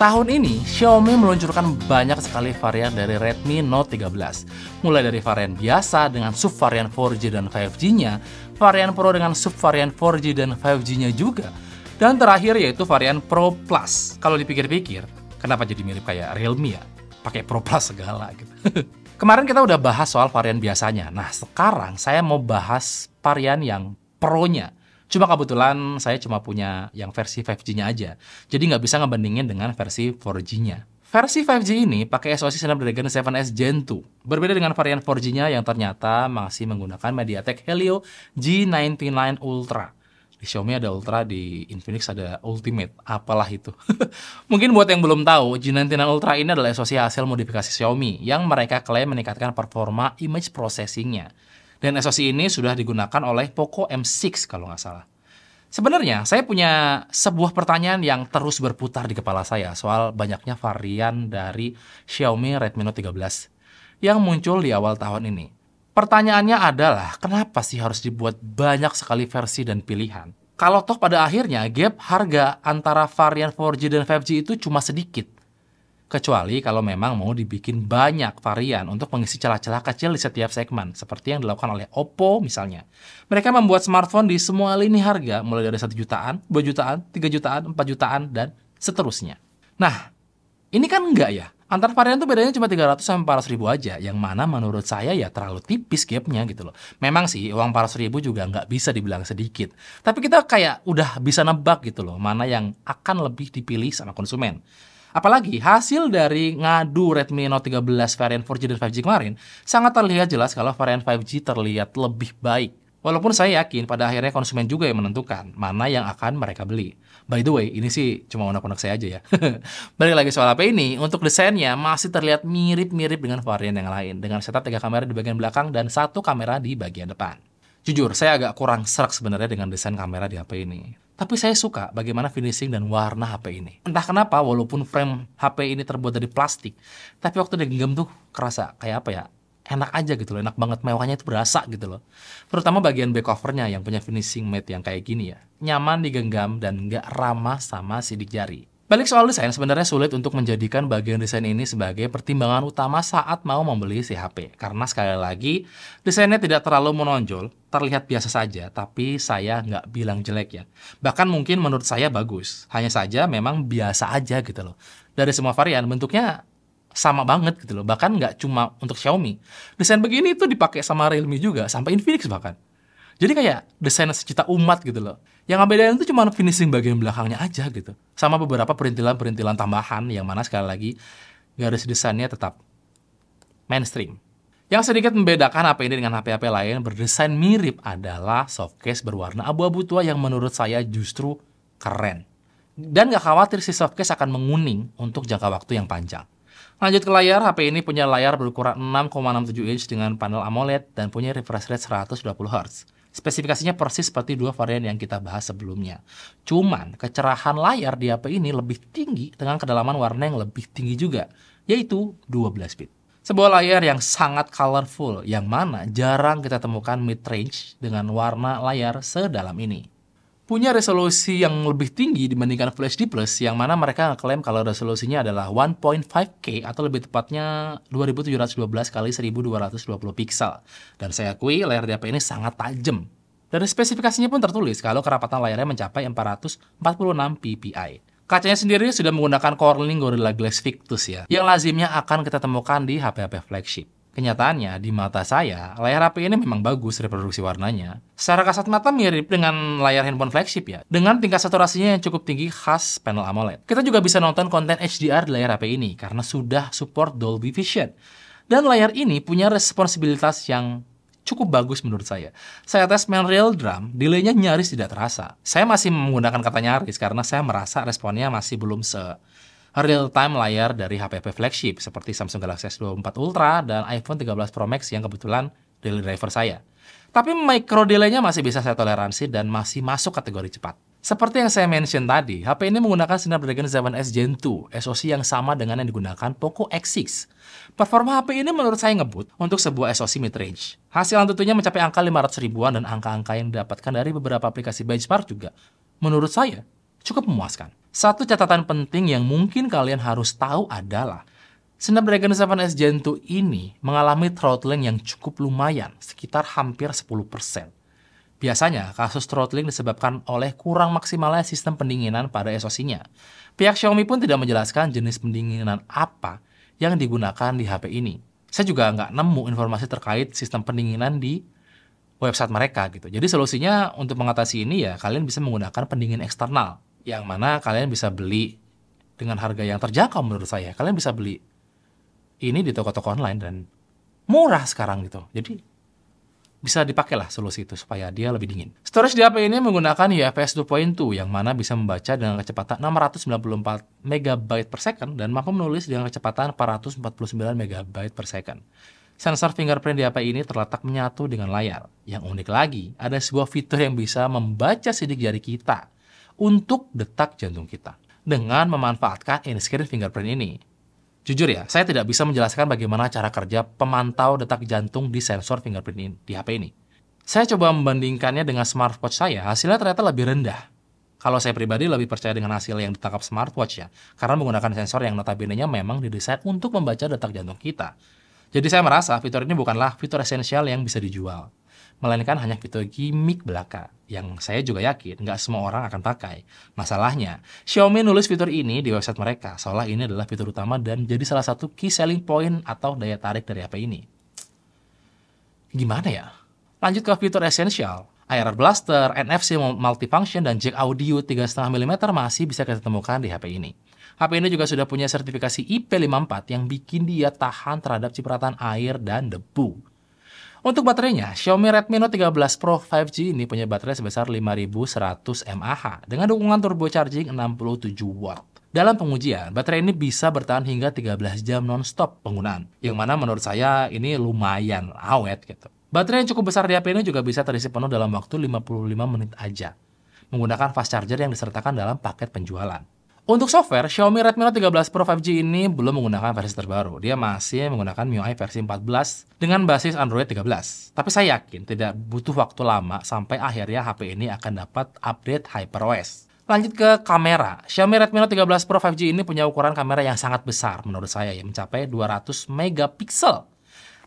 Tahun ini, Xiaomi meluncurkan banyak sekali varian dari Redmi Note 13. Mulai dari varian biasa dengan subvarian 4G dan 5G-nya, varian Pro dengan subvarian 4G dan 5G-nya juga, dan terakhir yaitu varian Pro Plus. Kalau dipikir-pikir, kenapa jadi mirip kayak Realme ya? Pakai Pro Plus segala gitu. Kemarin kita udah bahas soal varian biasanya. Nah, sekarang saya mau bahas varian yang pro-nya. Cuma kebetulan saya cuma punya yang versi 5G-nya aja. Jadi nggak bisa ngebandingin dengan versi 4G-nya. Versi 5G ini pakai SoC Snapdragon 7S Gen 2. Berbeda dengan varian 4G-nya yang ternyata masih menggunakan MediaTek Helio G99 Ultra di Xiaomi ada Ultra, di Infinix ada Ultimate, apalah itu. Mungkin buat yang belum tahu, G99 Ultra ini adalah SoC hasil modifikasi Xiaomi yang mereka klaim meningkatkan performa image processing-nya. Dan SoC ini sudah digunakan oleh Poco M6 kalau nggak salah. Sebenarnya saya punya sebuah pertanyaan yang terus berputar di kepala saya soal banyaknya varian dari Xiaomi Redmi Note 13 yang muncul di awal tahun ini. Pertanyaannya adalah kenapa sih harus dibuat banyak sekali versi dan pilihan? Kalau toh pada akhirnya gap harga antara varian 4G dan 5G itu cuma sedikit, kecuali kalau memang mau dibikin banyak varian untuk mengisi celah-celah kecil di setiap segmen, seperti yang dilakukan oleh Oppo misalnya. Mereka membuat smartphone di semua lini harga, mulai dari 1 jutaan, 2 jutaan, 3 jutaan, 4 jutaan, dan seterusnya. Nah, ini kan enggak ya? Antar varian tuh bedanya cuma 300 sampai 400 ribu aja, yang mana menurut saya ya terlalu tipis gapnya gitu loh. Memang sih uang 400 ribu juga nggak bisa dibilang sedikit, tapi kita kayak udah bisa nebak gitu loh, mana yang akan lebih dipilih sama konsumen. Apalagi hasil dari ngadu Redmi Note 13 varian 4G dan 5G kemarin sangat terlihat jelas kalau varian 5G terlihat lebih baik. Walaupun saya yakin pada akhirnya konsumen juga yang menentukan mana yang akan mereka beli. By the way, ini sih cuma unek-unek saya aja ya. Balik lagi soal HP ini, untuk desainnya masih terlihat mirip-mirip dengan varian yang lain, dengan setup tiga kamera di bagian belakang dan satu kamera di bagian depan. Jujur, saya agak kurang serak sebenarnya dengan desain kamera di HP ini. Tapi saya suka bagaimana finishing dan warna HP ini. Entah kenapa, walaupun frame HP ini terbuat dari plastik, tapi waktu digenggam tuh kerasa kayak apa ya, enak aja gitu loh, enak banget mewahnya itu berasa gitu loh. Terutama bagian back covernya yang punya finishing matte yang kayak gini ya. Nyaman digenggam dan nggak ramah sama sidik jari. Balik soal desain, sebenarnya sulit untuk menjadikan bagian desain ini sebagai pertimbangan utama saat mau membeli si HP. Karena sekali lagi, desainnya tidak terlalu menonjol, terlihat biasa saja, tapi saya nggak bilang jelek ya. Bahkan mungkin menurut saya bagus, hanya saja memang biasa aja gitu loh. Dari semua varian, bentuknya sama banget gitu loh. Bahkan nggak cuma untuk Xiaomi. Desain begini itu dipakai sama Realme juga, sampai Infinix bahkan. Jadi kayak desain sejuta umat gitu loh. Yang ngebedain itu cuma finishing bagian belakangnya aja gitu. Sama beberapa perintilan-perintilan tambahan yang mana sekali lagi garis desainnya tetap mainstream. Yang sedikit membedakan HP ini dengan HP-HP lain berdesain mirip adalah softcase berwarna abu-abu tua yang menurut saya justru keren. Dan gak khawatir si softcase akan menguning untuk jangka waktu yang panjang. Lanjut ke layar, HP ini punya layar berukuran 6,67 inch dengan panel AMOLED dan punya refresh rate 120 Hz. Spesifikasinya persis seperti dua varian yang kita bahas sebelumnya. Cuman kecerahan layar di HP ini lebih tinggi dengan kedalaman warna yang lebih tinggi juga, yaitu 12 bit. Sebuah layar yang sangat colorful, yang mana jarang kita temukan mid-range dengan warna layar sedalam ini punya resolusi yang lebih tinggi dibandingkan Flash Plus yang mana mereka klaim kalau resolusinya adalah 1.5K atau lebih tepatnya 2712 kali 1220 pixel. Dan saya akui layar hp ini sangat tajam. dari spesifikasinya pun tertulis kalau kerapatan layarnya mencapai 446 ppi. Kacanya sendiri sudah menggunakan Corning Gorilla Glass Victus ya, yang lazimnya akan kita temukan di HP-HP flagship. Kenyataannya, di mata saya, layar HP ini memang bagus reproduksi warnanya. Secara kasat mata mirip dengan layar handphone flagship ya, dengan tingkat saturasinya yang cukup tinggi khas panel AMOLED. Kita juga bisa nonton konten HDR di layar HP ini, karena sudah support Dolby Vision. Dan layar ini punya responsibilitas yang cukup bagus menurut saya. Saya tes main real drum, delay-nya nyaris tidak terasa. Saya masih menggunakan kata nyaris karena saya merasa responnya masih belum se real time layar dari HPP flagship seperti Samsung Galaxy S24 Ultra dan iPhone 13 Pro Max yang kebetulan daily driver saya. Tapi micro delay-nya masih bisa saya toleransi dan masih masuk kategori cepat. Seperti yang saya mention tadi, HP ini menggunakan Snapdragon 7S Gen 2, SoC yang sama dengan yang digunakan Poco X6. Performa HP ini menurut saya ngebut untuk sebuah SoC mid-range. Hasil tentunya mencapai angka 500 ribuan dan angka-angka yang didapatkan dari beberapa aplikasi benchmark juga. Menurut saya, cukup memuaskan. Satu catatan penting yang mungkin kalian harus tahu adalah Snapdragon 7S Gen 2 ini mengalami throttling yang cukup lumayan, sekitar hampir 10%. Biasanya, kasus throttling disebabkan oleh kurang maksimalnya sistem pendinginan pada SoC-nya. Pihak Xiaomi pun tidak menjelaskan jenis pendinginan apa yang digunakan di HP ini. Saya juga nggak nemu informasi terkait sistem pendinginan di website mereka gitu. Jadi solusinya untuk mengatasi ini ya kalian bisa menggunakan pendingin eksternal yang mana kalian bisa beli dengan harga yang terjangkau menurut saya. Kalian bisa beli ini di toko-toko online dan murah sekarang gitu. Jadi bisa dipakailah solusi itu supaya dia lebih dingin. Storage di HP ini menggunakan UFS 2.2 yang mana bisa membaca dengan kecepatan 694 MB per second dan mampu menulis dengan kecepatan 449 MB per second. Sensor fingerprint di HP ini terletak menyatu dengan layar. Yang unik lagi, ada sebuah fitur yang bisa membaca sidik jari kita untuk detak jantung kita dengan memanfaatkan in-screen fingerprint ini. Jujur ya, saya tidak bisa menjelaskan bagaimana cara kerja pemantau detak jantung di sensor fingerprint ini, di HP ini. Saya coba membandingkannya dengan smartwatch saya, hasilnya ternyata lebih rendah. Kalau saya pribadi lebih percaya dengan hasil yang ditangkap smartwatch ya, karena menggunakan sensor yang notabene memang didesain untuk membaca detak jantung kita. Jadi saya merasa fitur ini bukanlah fitur esensial yang bisa dijual melainkan hanya fitur gimmick belaka yang saya juga yakin nggak semua orang akan pakai. Masalahnya, Xiaomi nulis fitur ini di website mereka, seolah ini adalah fitur utama dan jadi salah satu key selling point atau daya tarik dari HP ini. Gimana ya? Lanjut ke fitur esensial. IR Blaster, NFC Multifunction, dan jack audio 3,5 mm masih bisa kita temukan di HP ini. HP ini juga sudah punya sertifikasi IP54 yang bikin dia tahan terhadap cipratan air dan debu. Untuk baterainya, Xiaomi Redmi Note 13 Pro 5G ini punya baterai sebesar 5100 mAh dengan dukungan turbo charging 67 w Dalam pengujian, baterai ini bisa bertahan hingga 13 jam non-stop penggunaan, yang mana menurut saya ini lumayan awet gitu. Baterai yang cukup besar di HP ini juga bisa terisi penuh dalam waktu 55 menit aja, menggunakan fast charger yang disertakan dalam paket penjualan. Untuk software, Xiaomi Redmi Note 13 Pro 5G ini belum menggunakan versi terbaru. Dia masih menggunakan MIUI versi 14 dengan basis Android 13. Tapi saya yakin tidak butuh waktu lama sampai akhirnya HP ini akan dapat update HyperOS. Lanjut ke kamera. Xiaomi Redmi Note 13 Pro 5G ini punya ukuran kamera yang sangat besar menurut saya ya, mencapai 200 megapiksel.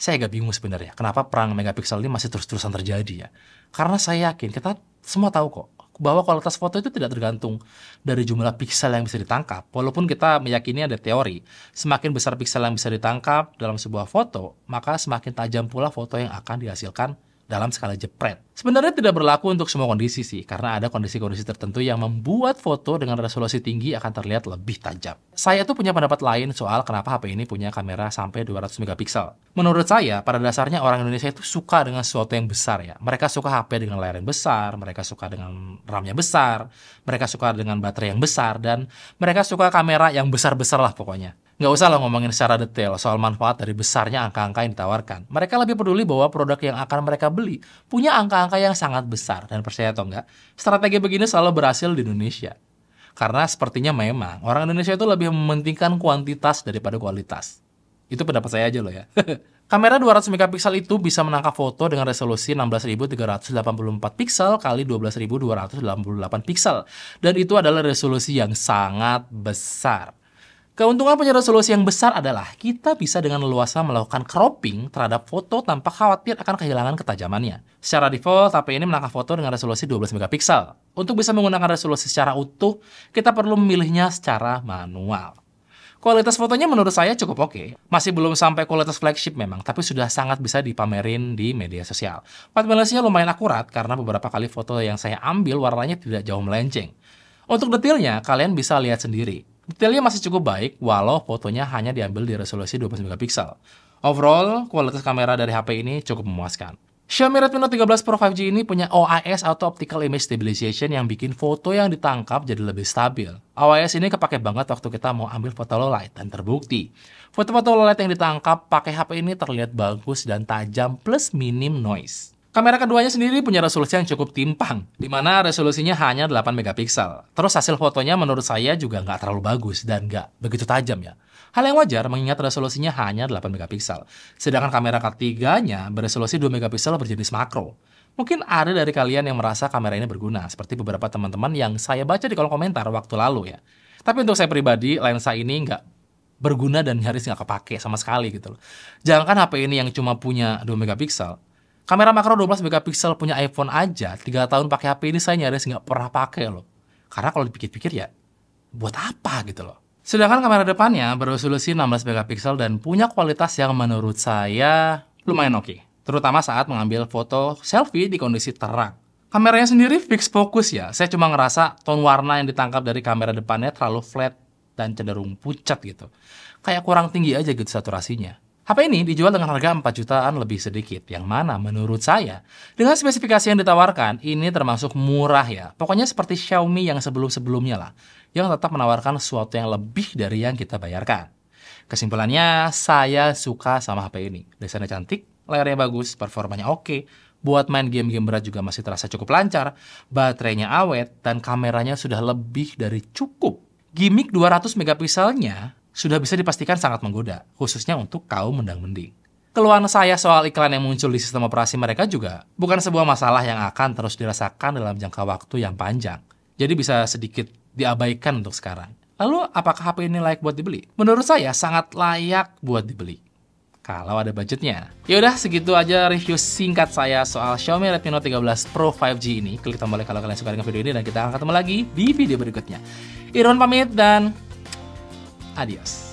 Saya agak bingung sebenarnya, kenapa perang megapiksel ini masih terus-terusan terjadi ya? Karena saya yakin kita semua tahu kok bahwa kualitas foto itu tidak tergantung dari jumlah piksel yang bisa ditangkap. Walaupun kita meyakini ada teori, semakin besar piksel yang bisa ditangkap dalam sebuah foto, maka semakin tajam pula foto yang akan dihasilkan dalam skala jepret. Sebenarnya tidak berlaku untuk semua kondisi sih, karena ada kondisi-kondisi tertentu yang membuat foto dengan resolusi tinggi akan terlihat lebih tajam. Saya tuh punya pendapat lain soal kenapa HP ini punya kamera sampai 200 megapiksel. Menurut saya, pada dasarnya orang Indonesia itu suka dengan sesuatu yang besar ya. Mereka suka HP dengan layar yang besar, mereka suka dengan RAM yang besar, mereka suka dengan baterai yang besar, dan mereka suka kamera yang besar-besar lah pokoknya. Nggak usah lah ngomongin secara detail soal manfaat dari besarnya angka-angka yang ditawarkan. Mereka lebih peduli bahwa produk yang akan mereka beli punya angka-angka yang sangat besar. Dan percaya atau nggak strategi begini selalu berhasil di Indonesia. Karena sepertinya memang orang Indonesia itu lebih mementingkan kuantitas daripada kualitas. Itu pendapat saya aja loh ya. Kamera 200 megapiksel itu bisa menangkap foto dengan resolusi 16.384 piksel kali 12.288 piksel dan itu adalah resolusi yang sangat besar. Keuntungan punya resolusi yang besar adalah kita bisa dengan leluasa melakukan cropping terhadap foto tanpa khawatir akan kehilangan ketajamannya. Secara default, HP ini menangkap foto dengan resolusi 12 megapiksel. Untuk bisa menggunakan resolusi secara utuh, kita perlu memilihnya secara manual. Kualitas fotonya menurut saya cukup oke. Okay. Masih belum sampai kualitas flagship memang, tapi sudah sangat bisa dipamerin di media sosial. Flat lumayan akurat karena beberapa kali foto yang saya ambil warnanya tidak jauh melenceng. Untuk detailnya, kalian bisa lihat sendiri. Detailnya masih cukup baik, walau fotonya hanya diambil di resolusi 29 pixel. Overall, kualitas kamera dari HP ini cukup memuaskan. Xiaomi Redmi Note 13 Pro 5G ini punya OIS atau Optical Image Stabilization yang bikin foto yang ditangkap jadi lebih stabil. OIS ini kepake banget waktu kita mau ambil foto low light dan terbukti. Foto-foto low light yang ditangkap pakai HP ini terlihat bagus dan tajam plus minim noise. Kamera keduanya sendiri punya resolusi yang cukup timpang, di mana resolusinya hanya 8 megapiksel. Terus hasil fotonya menurut saya juga nggak terlalu bagus dan nggak begitu tajam ya. Hal yang wajar mengingat resolusinya hanya 8 megapiksel. Sedangkan kamera ketiganya beresolusi 2 megapiksel berjenis makro. Mungkin ada dari kalian yang merasa kamera ini berguna, seperti beberapa teman-teman yang saya baca di kolom komentar waktu lalu ya. Tapi untuk saya pribadi, lensa ini nggak berguna dan nyaris nggak kepake sama sekali gitu loh. Jangankan HP ini yang cuma punya 2 megapiksel, Kamera makro 12 megapiksel punya iPhone aja, Tiga tahun pakai HP ini saya nyaris nggak pernah pakai loh. Karena kalau dipikir-pikir ya, buat apa gitu loh. Sedangkan kamera depannya beresolusi 16 megapiksel dan punya kualitas yang menurut saya lumayan oke. Okay. Terutama saat mengambil foto selfie di kondisi terang. Kameranya sendiri fix fokus ya. Saya cuma ngerasa tone warna yang ditangkap dari kamera depannya terlalu flat dan cenderung pucat gitu. Kayak kurang tinggi aja gitu saturasinya. HP ini dijual dengan harga 4 jutaan lebih sedikit, yang mana menurut saya, dengan spesifikasi yang ditawarkan, ini termasuk murah ya. Pokoknya seperti Xiaomi yang sebelum-sebelumnya lah, yang tetap menawarkan sesuatu yang lebih dari yang kita bayarkan. Kesimpulannya, saya suka sama HP ini. Desainnya cantik, layarnya bagus, performanya oke, buat main game-game berat juga masih terasa cukup lancar, baterainya awet, dan kameranya sudah lebih dari cukup. Gimik 200 megapikselnya sudah bisa dipastikan sangat menggoda, khususnya untuk kaum mendang-mending. Keluhan saya soal iklan yang muncul di sistem operasi mereka juga bukan sebuah masalah yang akan terus dirasakan dalam jangka waktu yang panjang. Jadi bisa sedikit diabaikan untuk sekarang. Lalu apakah HP ini layak buat dibeli? Menurut saya sangat layak buat dibeli kalau ada budgetnya. Yaudah, segitu aja review singkat saya soal Xiaomi Redmi Note 13 Pro 5G ini. Klik tombol like kalau kalian suka dengan video ini dan kita akan ketemu lagi di video berikutnya. Iron pamit dan Adiós.